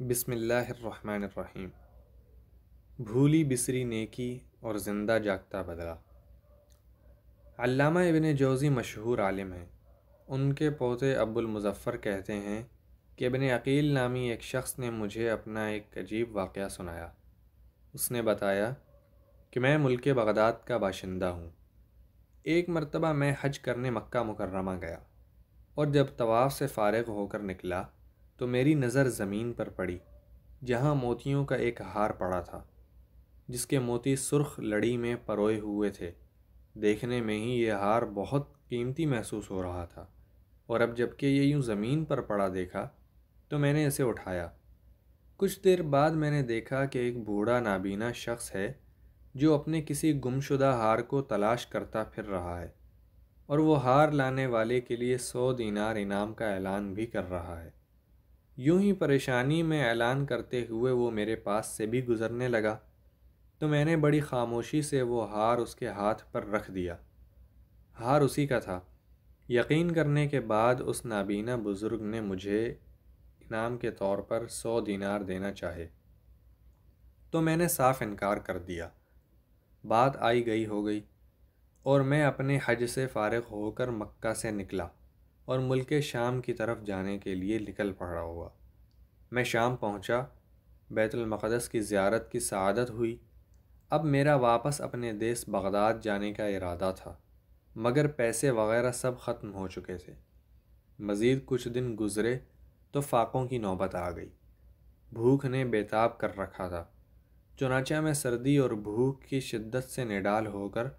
बिसमीम भूली बिसरी नेकी और ज़िंदा जागता बदला अल्लामा इबन जौज़ी मशहूर आलिम हैं उनके पोते अब्बुल मुज़फ़्फ़र कहते हैं कि इबन अकील नामी एक शख्स ने मुझे अपना एक अजीब वाक़ सुनाया उसने बताया कि मैं मुल्क बगदाद का बाशिंदा हूँ एक मरतबा मैं हज करने मक्का मुकर्रमा गया और जब तवाफ़ से फ़ारग होकर निकला तो मेरी नज़र ज़मीन पर पड़ी जहाँ मोतियों का एक हार पड़ा था जिसके मोती सुर्ख लड़ी में परोए हुए थे देखने में ही यह हार बहुत कीमती महसूस हो रहा था और अब जबकि ये यूँ ज़मीन पर पड़ा देखा तो मैंने इसे उठाया कुछ देर बाद मैंने देखा कि एक बूढ़ा नाबीना शख्स है जो अपने किसी गुमशुदा हार को तलाश करता फिर रहा है और वो हार लाने वाले के लिए सौ दीनार इनाम का ऐलान भी कर रहा है यूं ही परेशानी में ऐलान करते हुए वो मेरे पास से भी गुज़रने लगा तो मैंने बड़ी खामोशी से वो हार उसके हाथ पर रख दिया हार उसी का था यकीन करने के बाद उस नाबीना बुज़ुर्ग ने मुझे इनाम के तौर पर सौ दिनार देना चाहे तो मैंने साफ इनकार कर दिया बात आई गई हो गई और मैं अपने हज से फ़ारग होकर मक्का से निकला और मुल्क शाम की तरफ जाने के लिए निकल पड़ा हुआ मैं शाम पहुंचा, बैतुलमक़दस की ज़्यारत की सआदत हुई अब मेरा वापस अपने देश बगदाद जाने का इरादा था मगर पैसे वगैरह सब ख़त्म हो चुके थे मज़ीद कुछ दिन गुज़रे तो फाकों की नौबत आ गई भूख ने बेताब कर रखा था चुनाचा मैं सर्दी और भूख की शिद्दत से निडाल होकर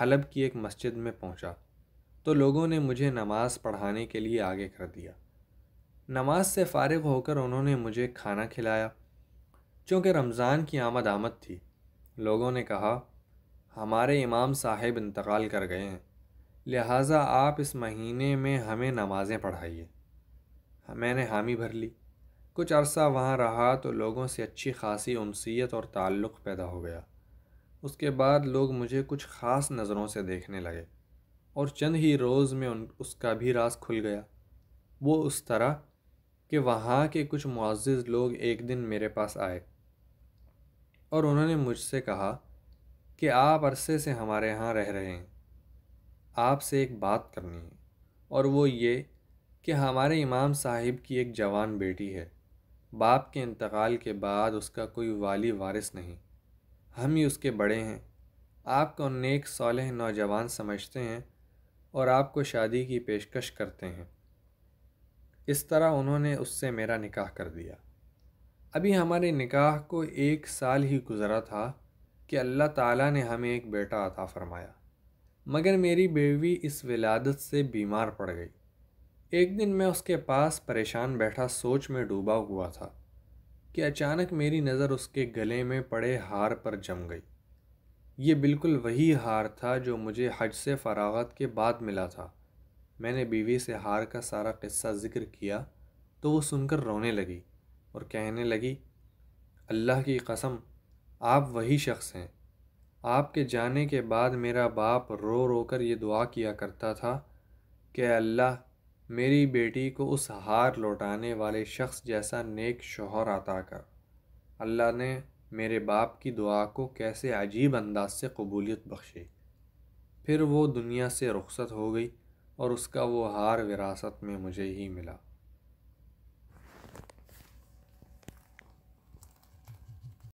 हलब की एक मस्जिद में पहुंचा। तो लोगों ने मुझे नमाज़ पढ़ाने के लिए आगे कर दिया नमाज से फ़ारिग होकर उन्होंने मुझे खाना खिलाया चूँकि रमज़ान की आमद आमद थी लोगों ने कहा हमारे इमाम साहेब इंतकाल कर गए हैं लिहाजा आप इस महीने में हमें नमाज़ें पढ़ाइए मैंने हामी भर ली कुछ अरसा वहाँ रहा तो लोगों से अच्छी खासी उनसीत और ताल्लुक़ पैदा हो गया उसके बाद लोग मुझे कुछ ख़ास नज़रों से देखने लगे और चंद ही रोज़ में उन उसका भी रास खुल गया वो उस तरह कि वहाँ के कुछ मुआज़ लोग एक दिन मेरे पास आए और उन्होंने मुझसे कहा कि आप अरसे से हमारे यहाँ रह रहे हैं आपसे एक बात करनी है और वो ये कि हमारे इमाम साहिब की एक जवान बेटी है बाप के इंतकाल के बाद उसका कोई वाली वारिस नहीं हम ही उसके बड़े हैं आपको नेक सालह नौजवान समझते हैं और आपको शादी की पेशकश करते हैं इस तरह उन्होंने उससे मेरा निकाह कर दिया अभी हमारे निकाह को एक साल ही गुज़रा था कि अल्लाह ताला ने हमें एक बेटा अता फरमाया मगर मेरी बेवी इस विलादत से बीमार पड़ गई एक दिन मैं उसके पास परेशान बैठा सोच में डूबा हुआ था कि अचानक मेरी नज़र उसके गले में पड़े हार पर जम गई ये बिल्कुल वही हार था जो मुझे हज से फ़रागत के बाद मिला था मैंने बीवी से हार का सारा किस्सा ज़िक्र किया तो वो सुनकर रोने लगी और कहने लगी अल्लाह की कसम आप वही शख्स हैं आपके जाने के बाद मेरा बाप रो रो कर ये दुआ किया करता था कि अल्लाह मेरी बेटी को उस हार लौटाने वाले शख्स जैसा नेक शोहर आता कर अल्लाह ने मेरे बाप की दुआ को कैसे अजीब अंदाज से कबूलियत बख्शे फिर वो दुनिया से रुखसत हो गई और उसका वो हार विरासत में मुझे ही मिला